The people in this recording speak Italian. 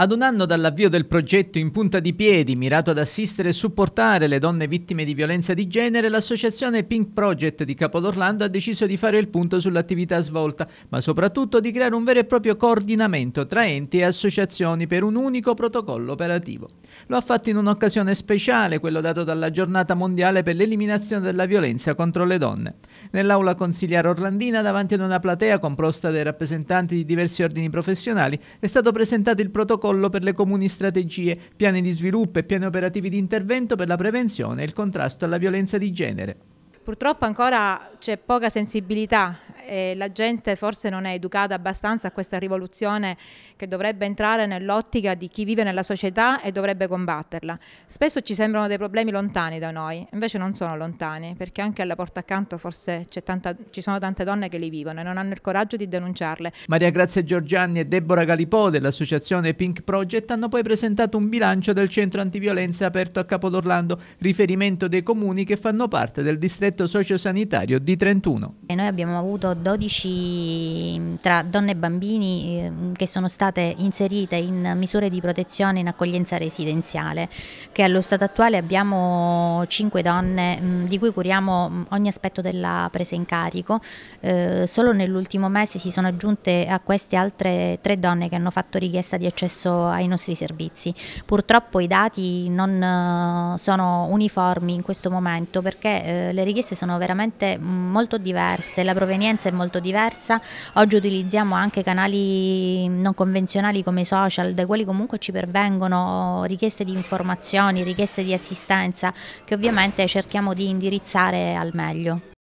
Ad un anno dall'avvio del progetto In punta di piedi, mirato ad assistere e supportare le donne vittime di violenza di genere, l'associazione Pink Project di Capodorlando ha deciso di fare il punto sull'attività svolta, ma soprattutto di creare un vero e proprio coordinamento tra enti e associazioni per un unico protocollo operativo. Lo ha fatto in un'occasione speciale, quello dato dalla giornata mondiale per l'eliminazione della violenza contro le donne. Nell'aula consigliare orlandina, davanti ad una platea composta dai rappresentanti di diversi ordini professionali, è stato presentato il protocollo protocollo per le comuni strategie, piani di sviluppo e piani operativi di intervento per la prevenzione e il contrasto alla violenza di genere. Purtroppo ancora c'è poca sensibilità e la gente forse non è educata abbastanza a questa rivoluzione che dovrebbe entrare nell'ottica di chi vive nella società e dovrebbe combatterla. Spesso ci sembrano dei problemi lontani da noi, invece non sono lontani, perché anche alla porta accanto forse tanta, ci sono tante donne che li vivono e non hanno il coraggio di denunciarle. Maria Grazia Giorgiani e Deborah Galipò dell'associazione Pink Project hanno poi presentato un bilancio del centro antiviolenza aperto a Capodorlando, riferimento dei comuni che fanno parte del distretto sociosanitario di Trentuno. E noi abbiamo avuto appunto 12 mm, tra donne e bambini ehm, che sono state inserite in misure di protezione in accoglienza residenziale, che allo stato attuale abbiamo 5 donne mm, di cui curiamo mm, ogni aspetto della presa in carico, eh, solo nell'ultimo mese si sono aggiunte a queste altre 3 donne che hanno fatto richiesta di accesso ai nostri servizi. Purtroppo i dati non eh, sono uniformi in questo momento perché eh, le richieste sono veramente molto diverse, la provenienza esperienza è molto diversa, oggi utilizziamo anche canali non convenzionali come i social, dai quali comunque ci pervengono richieste di informazioni, richieste di assistenza che ovviamente cerchiamo di indirizzare al meglio.